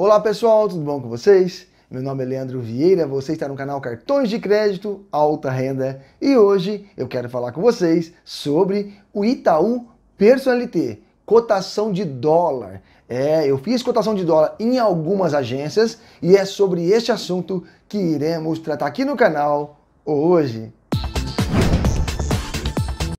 Olá pessoal, tudo bom com vocês? Meu nome é Leandro Vieira, você está no canal Cartões de Crédito Alta Renda e hoje eu quero falar com vocês sobre o Itaú Personalité, cotação de dólar. É, eu fiz cotação de dólar em algumas agências e é sobre este assunto que iremos tratar aqui no canal hoje.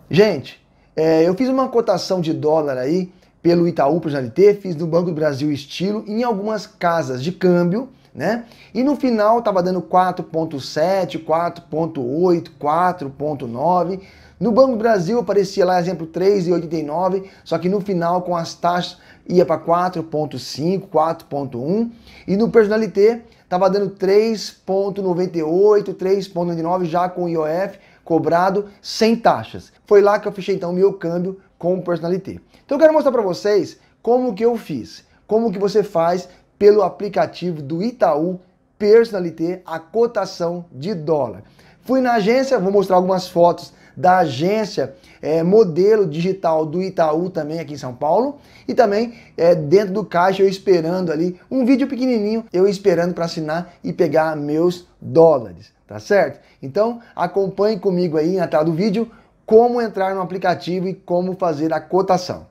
Gente, é, eu fiz uma cotação de dólar aí pelo Itaú para fiz no Banco do Brasil Estilo, em algumas casas de câmbio, né? E no final estava dando 4.7, 4.8, 4.9. No Banco do Brasil aparecia lá exemplo 3,89, só que no final com as taxas ia para 4.5, 4.1 e no Personalité estava dando 3.98, 3.99 já com o IOF cobrado sem taxas. Foi lá que eu fechei então meu câmbio com o personality. Então eu quero mostrar para vocês como que eu fiz, como que você faz pelo aplicativo do Itaú Personalité a cotação de dólar. Fui na agência, vou mostrar algumas fotos da agência é, modelo digital do Itaú também aqui em São Paulo e também é, dentro do caixa eu esperando ali um vídeo pequenininho eu esperando para assinar e pegar meus dólares, tá certo? Então acompanhe comigo aí na tela do vídeo como entrar no aplicativo e como fazer a cotação.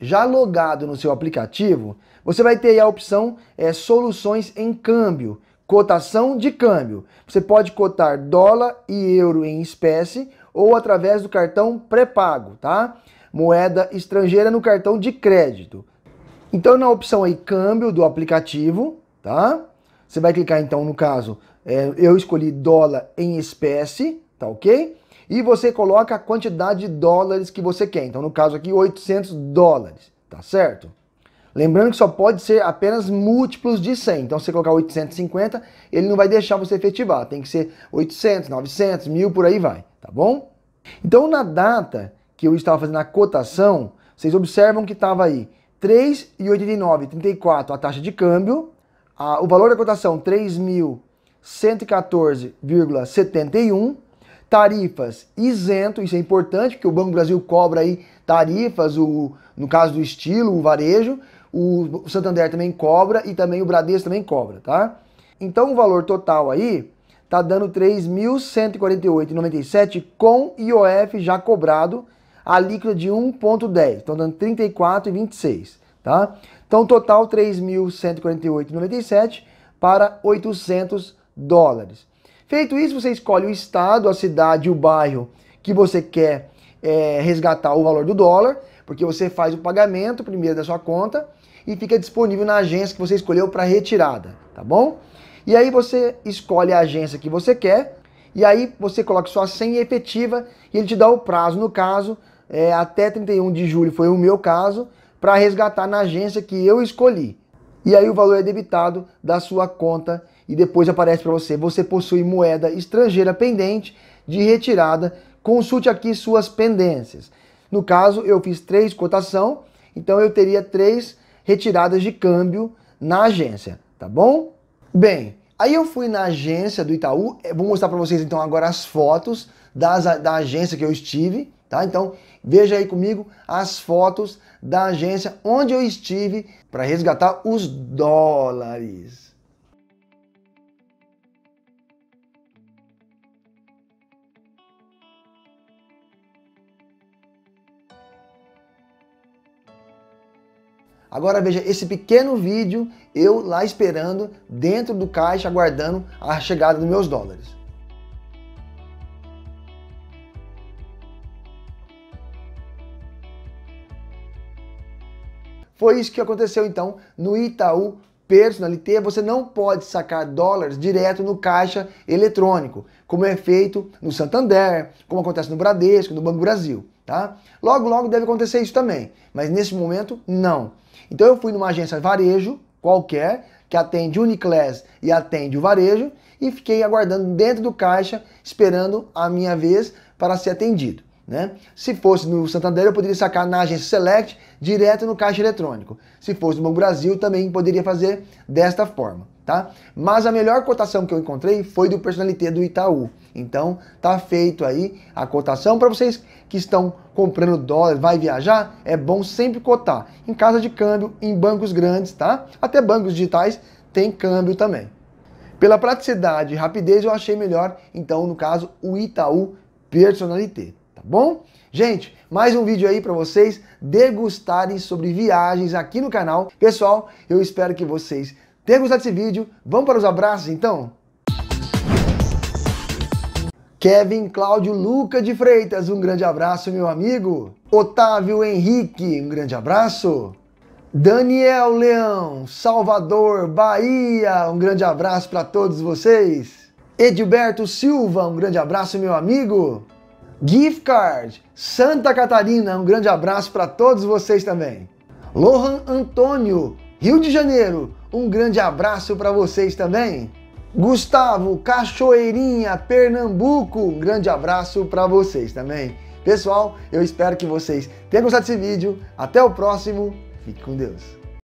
Já logado no seu aplicativo, você vai ter a opção é, Soluções em Câmbio, cotação de câmbio. Você pode cotar dólar e euro em espécie ou através do cartão pré-pago, tá? Moeda estrangeira no cartão de crédito. Então, na opção aí câmbio do aplicativo, tá? Você vai clicar então, no caso, é, eu escolhi dólar em espécie, tá ok? e você coloca a quantidade de dólares que você quer. Então, no caso aqui, 800 dólares, tá certo? Lembrando que só pode ser apenas múltiplos de 100. Então, se você colocar 850, ele não vai deixar você efetivar. Tem que ser 800, 900, 1000, por aí vai, tá bom? Então, na data que eu estava fazendo a cotação, vocês observam que estava aí 3,89,34 a taxa de câmbio, a, o valor da cotação 3.114,71 tarifas isento, isso é importante, porque o Banco do Brasil cobra aí tarifas, o, no caso do estilo, o varejo, o Santander também cobra e também o Bradesco também cobra, tá? Então o valor total aí tá dando 3.148,97 com IOF já cobrado, a líquida de 1.10, então dando 34,26, tá? Então total 3.148,97 para 800 dólares. Feito isso, você escolhe o estado, a cidade e o bairro que você quer é, resgatar o valor do dólar, porque você faz o pagamento primeiro da sua conta e fica disponível na agência que você escolheu para retirada, tá bom? E aí você escolhe a agência que você quer e aí você coloca sua senha efetiva e ele te dá o prazo, no caso, é, até 31 de julho foi o meu caso, para resgatar na agência que eu escolhi. E aí o valor é debitado da sua conta e depois aparece para você. Você possui moeda estrangeira pendente de retirada. Consulte aqui suas pendências. No caso, eu fiz três cotação, então eu teria três retiradas de câmbio na agência, tá bom? Bem, aí eu fui na agência do Itaú. Vou mostrar para vocês então agora as fotos das, da agência que eu estive Tá? Então, veja aí comigo as fotos da agência onde eu estive para resgatar os dólares. Agora veja esse pequeno vídeo, eu lá esperando dentro do caixa, aguardando a chegada dos meus dólares. Foi isso que aconteceu então no Itaú Personalité. Você não pode sacar dólares direto no caixa eletrônico, como é feito no Santander, como acontece no Bradesco, no Banco Brasil. Tá? Logo, logo deve acontecer isso também, mas nesse momento não. Então eu fui numa agência varejo qualquer que atende Uniclass e atende o varejo e fiquei aguardando dentro do caixa, esperando a minha vez para ser atendido. Né? Se fosse no Santander, eu poderia sacar na agência Select direto no caixa eletrônico. Se fosse no Banco Brasil, também poderia fazer desta forma. Tá? Mas a melhor cotação que eu encontrei foi do Personalité do Itaú. Então, tá feito aí a cotação para vocês que estão comprando dólar, vai viajar, é bom sempre cotar em casa de câmbio, em bancos grandes, tá? Até bancos digitais tem câmbio também. Pela praticidade e rapidez, eu achei melhor, então, no caso, o Itaú Personalité tá bom? Gente, mais um vídeo aí para vocês degustarem sobre viagens aqui no canal. Pessoal, eu espero que vocês tenham gostado desse vídeo. Vamos para os abraços então? Kevin Cláudio Luca de Freitas, um grande abraço, meu amigo. Otávio Henrique, um grande abraço. Daniel Leão, Salvador, Bahia, um grande abraço para todos vocês. Edilberto Silva, um grande abraço, meu amigo gift card, Santa Catarina. Um grande abraço para todos vocês também. Lohan Antônio, Rio de Janeiro. Um grande abraço para vocês também. Gustavo Cachoeirinha, Pernambuco. Um grande abraço para vocês também. Pessoal, eu espero que vocês tenham gostado desse vídeo. Até o próximo. Fique com Deus.